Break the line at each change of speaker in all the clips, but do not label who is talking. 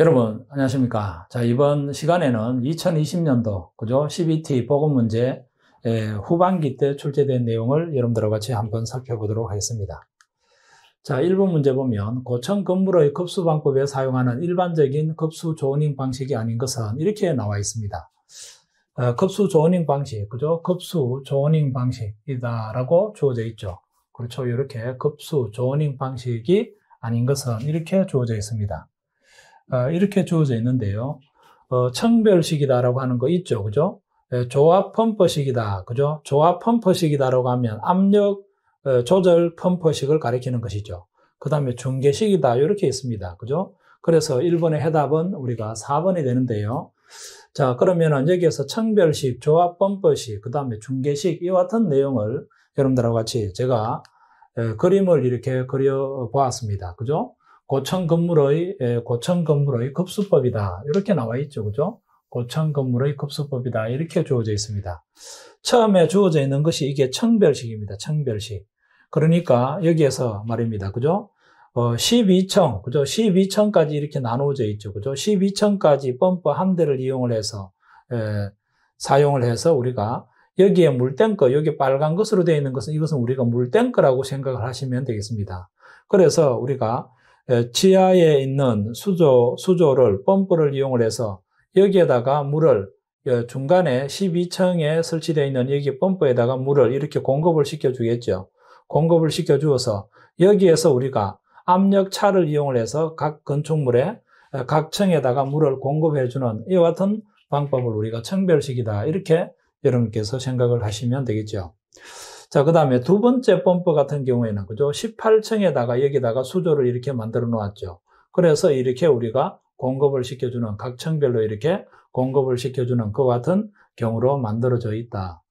여러분 안녕하십니까 자 이번 시간에는 2020년도 그죠 12T 보건 문제 후반기 때 출제된 내용을 여러분들과 같이 한번 살펴보도록 하겠습니다 자 1번 문제 보면 고청 건물의 급수 방법에 사용하는 일반적인 급수 조닝 방식이 아닌 것은 이렇게 나와 있습니다 어, 급수 조닝 방식 그죠 급수 조닝 방식이다라고 주어져 있죠 그렇죠 이렇게 급수 조닝 방식이 아닌 것은 이렇게 주어져 있습니다 어, 이렇게 주어져 있는데요. 어, 청별식이다라고 하는 거 있죠, 그죠? 예, 조합 펌퍼식이다, 그죠? 조합 펌퍼식이다라고 하면 압력 어, 조절 펌퍼식을 가리키는 것이죠. 그 다음에 중계식이다, 이렇게 있습니다, 그죠? 그래서 1번의 해답은 우리가 4번이 되는데요. 자, 그러면은 여기에서 청별식, 조합 펌퍼식, 그 다음에 중계식, 이와 같은 내용을 여러분들하고 같이 제가 예, 그림을 이렇게 그려보았습니다. 그죠? 고청 건물의 예, 고청 건물의 급수법이다 이렇게 나와 있죠, 그죠? 고청 건물의 급수법이다 이렇게 주어져 있습니다. 처음에 주어져 있는 것이 이게 청별식입니다. 청별식. 그러니까 여기에서 말입니다, 그죠? 어, 12층, 그죠? 12층까지 이렇게 나누어져 있죠, 그죠? 12층까지 펌프 한 대를 이용을 해서 에, 예, 사용을 해서 우리가 여기에 물탱크, 여기 빨간 것으로 되어 있는 것은 이것은 우리가 물탱크라고 생각을 하시면 되겠습니다. 그래서 우리가 지하에 있는 수조, 수조를 펌프를 이용을 해서 여기에다가 물을 어, 중간에 12층에 설치되어 있는 여기 펌프에다가 물을 이렇게 공급을 시켜주겠죠. 공급을 시켜주어서 여기에서 우리가 압력차를 이용을 해서 각 건축물에 각 층에다가 물을 공급해주는 이와 같은 방법을 우리가 청별식이다. 이렇게 여러분께서 생각을 하시면 되겠죠. 자, 그 다음에 두 번째 펌프 같은 경우에는, 그죠? 18층에다가 여기다가 수조를 이렇게 만들어 놓았죠. 그래서 이렇게 우리가 공급을 시켜주는 각 층별로 이렇게 공급을 시켜주는 그 같은 경우로 만들어져 있다.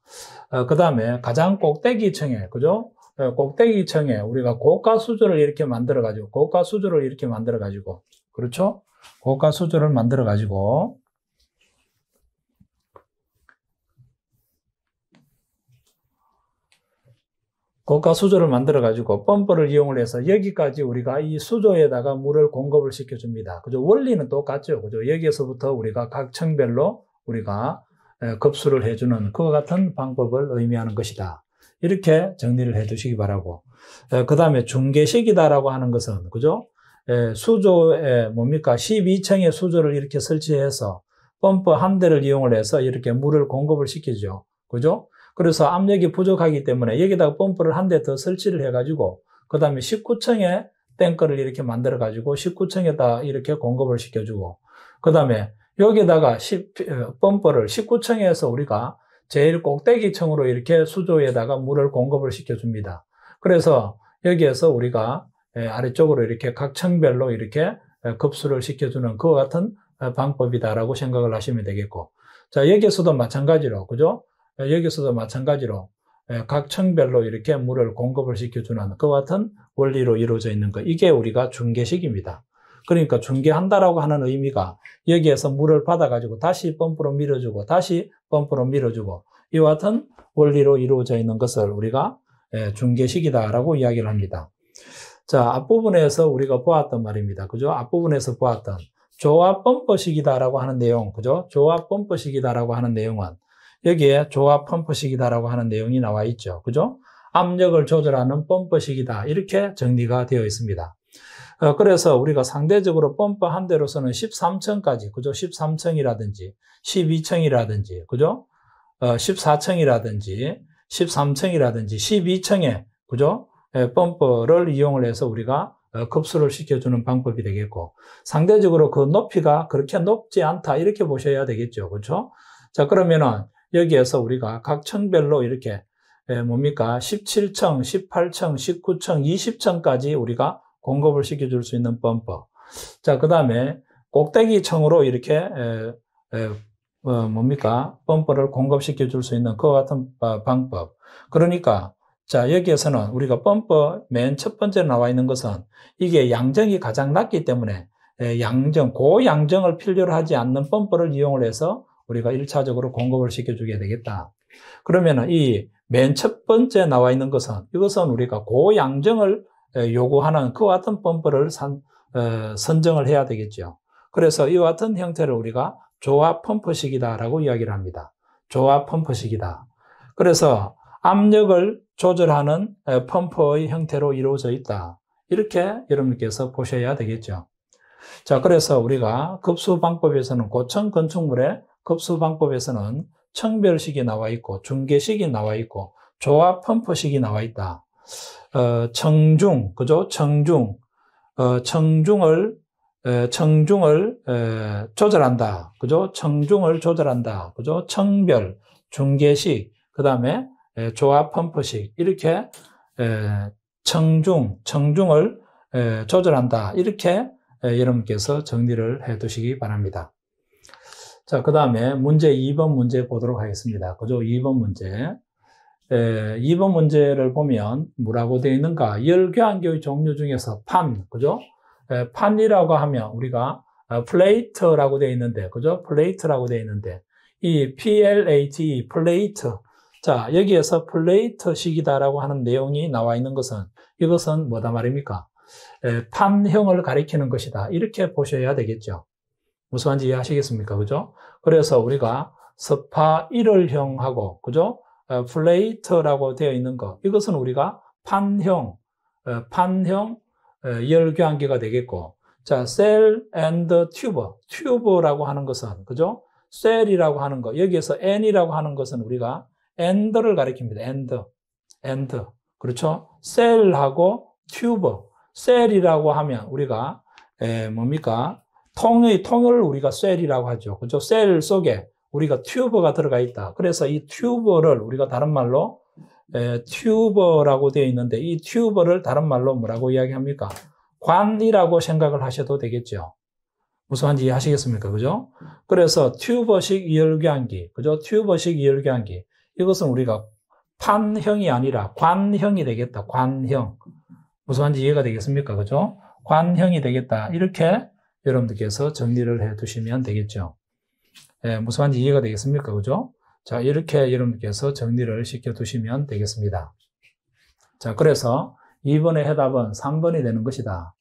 어, 그 다음에 가장 꼭대기층에, 그죠? 어, 꼭대기층에 우리가 고가 수조를 이렇게 만들어 가지고 고가 수조를 이렇게 만들어 가지고 그렇죠? 고가 수조를 만들어 가지고 고가 수조를 만들어 가지고 펌프를 이용을 해서 여기까지 우리가 이 수조에다가 물을 공급을 시켜 줍니다. 그죠? 원리는 똑같죠. 그죠? 여기에서부터 우리가 각 층별로 우리가 급수를 해 주는 그와 같은 방법을 의미하는 것이다. 이렇게 정리를 해 두시기 바라고. 그다음에 중계식이다라고 하는 것은 그죠? 에, 수조에 뭡니까? 12층의 수조를 이렇게 설치해서 펌프 한 대를 이용을 해서 이렇게 물을 공급을 시키죠. 그죠? 그래서 압력이 부족하기 때문에 여기다가 펌프를 한 대 더 설치를 해가지고 그 다음에 19층에 탱크를 이렇게 만들어 가지고 19층에다 이렇게 공급을 시켜주고 그 다음에 여기다가 어, 펌프를 19층에서 우리가 제일 꼭대기층으로 이렇게 수조에다가 물을 공급을 시켜줍니다. 그래서 여기에서 우리가 아래쪽으로 이렇게 각 층별로 이렇게 급수를 시켜주는 그와 같은 어, 방법이다라고 생각을 하시면 되겠고 자 여기에서도 마찬가지로 그죠? 예, 여기서도 마찬가지로 예, 각 층별로 이렇게 물을 공급을 시켜주는 그 같은 원리로 이루어져 있는 것. 이게 우리가 중계식입니다. 그러니까 중계한다라고 하는 의미가 여기에서 물을 받아가지고 다시 펌프로 밀어주고 다시 펌프로 밀어주고 이와 같은 원리로 이루어져 있는 것을 우리가 예, 중계식이다라고 이야기를 합니다. 자, 앞부분에서 우리가 보았던 말입니다. 그죠? 앞부분에서 보았던 조합 펌프식이다라고 하는 내용, 그죠? 조합 펌프식이다라고 하는 내용은 여기에 조합 펌프식이다라고 하는 내용이 나와 있죠. 그죠? 압력을 조절하는 펌프식이다. 이렇게 정리가 되어 있습니다. 어, 그래서 우리가 상대적으로 펌프 한 대로서는 13층까지, 그죠? 13층이라든지, 12층이라든지, 그죠? 어, 14층이라든지, 13층이라든지, 12층에, 그죠? 예, 펌프를 이용을 해서 우리가 어, 급수를 시켜주는 방법이 되겠고, 상대적으로 그 높이가 그렇게 높지 않다, 이렇게 보셔야 되겠죠. 그죠 자, 그러면은 여기에서 우리가 각 층별로 이렇게 예, 뭡니까? 17층, 18층, 19층, 20층까지 우리가 공급을 시켜줄 수 있는 펌프. 자, 그 다음에 꼭대기 층으로 이렇게 에, 예, 에, 예, 어, 뭡니까? 펌프를 공급시켜 줄수 있는 그와 같은 방법. 그러니까 자, 여기에서는 우리가 펌프 맨 첫 번째 나와 있는 것은 이게 양정이 가장 낮기 때문에 양정, 고양정을 필요로 하지 않는 펌프를 이용을 해서 우리가 1차적으로 공급을 시켜주게 되겠다. 그러면 이 맨 첫 번째 나와 있는 것은 이것은 우리가 고양정을 요구하는 그와 같은 펌프를 어, 선정을 해야 되겠죠. 그래서 이와 같은 형태를 우리가 조합 펌프식이다라고 이야기를 합니다. 조합 펌프식이다. 그래서 압력을 조절하는 펌프의 형태로 이루어져 있다. 이렇게 여러분께서 보셔야 되겠죠. 자, 그래서 우리가 급수 방법에서는 고층 건축물에 급수 방법에서는 청별식이 나와 있고 중계식이 나와 있고 조합 펌프식이 나와 있다. 어, 청중 그죠? 청중 어, 청중을 에, 청중을 에, 조절한다. 그죠? 청중을 조절한다. 그죠? 청별 중계식 그 다음에 조합 펌프식 이렇게 에, 청중 청중을 조절한다. 이렇게 여러분께서 정리를 해두시기 바랍니다. 자, 그 다음에 문제 2번 문제 보도록 하겠습니다. 그죠? 2번 문제. 에, 2번 문제를 보면 뭐라고 되어 있는가? 열교환교의 종류 중에서 판, 그죠? 에, 판이라고 하면 우리가 아, 플레이트라고 되어 있는데, 그죠? 플레이트라고 되어 있는데, 이 PLAT, e, 플레이트. 자, 여기에서 플레이트식이다라고 하는 내용이 나와 있는 것은 이것은 뭐다 말입니까? 에, 판형을 가리키는 것이다. 이렇게 보셔야 되겠죠. 무슨 말인지 이해하시겠습니까? 그죠? 그래서 우리가 스파 1월형하고, 그죠? 어, 플레이트라고 되어 있는 것. 이것은 우리가 판형, 어, 판형 어, 열교환기가 되겠고, 자, 셀 앤드 튜버, 튜버라고 하는 것은, 그죠? 셀이라고 하는 것, 여기에서 n이라고 하는 것은 우리가 e n 를 가리킵니다. end, e 그렇죠? 셀하고 튜버, 셀이라고 하면 우리가, 에, 뭡니까? 통의 통을 우리가 셀이라고 하죠. 그죠? 셀 속에 우리가 튜버가 들어가 있다. 그래서 이 튜버를 우리가 다른 말로 에, 튜버라고 되어 있는데 이 튜버를 다른 말로 뭐라고 이야기합니까? 관이라고 생각을 하셔도 되겠죠. 무슨 말인지 이해하시겠습니까? 그죠? 그래서 튜버식 열교환기 그죠? 튜버식 열교환기 이것은 우리가 판형이 아니라 관형이 되겠다. 관형. 무슨 말인지 이해가 되겠습니까? 그죠? 관형이 되겠다. 이렇게 여러분들께서 정리를 해 두시면 되겠죠. 예, 무슨 말인지 이해가 되겠습니까? 그죠? 자, 이렇게 여러분께서 정리를 시켜 두시면 되겠습니다. 자, 그래서 2번의 해답은 3번이 되는 것이다.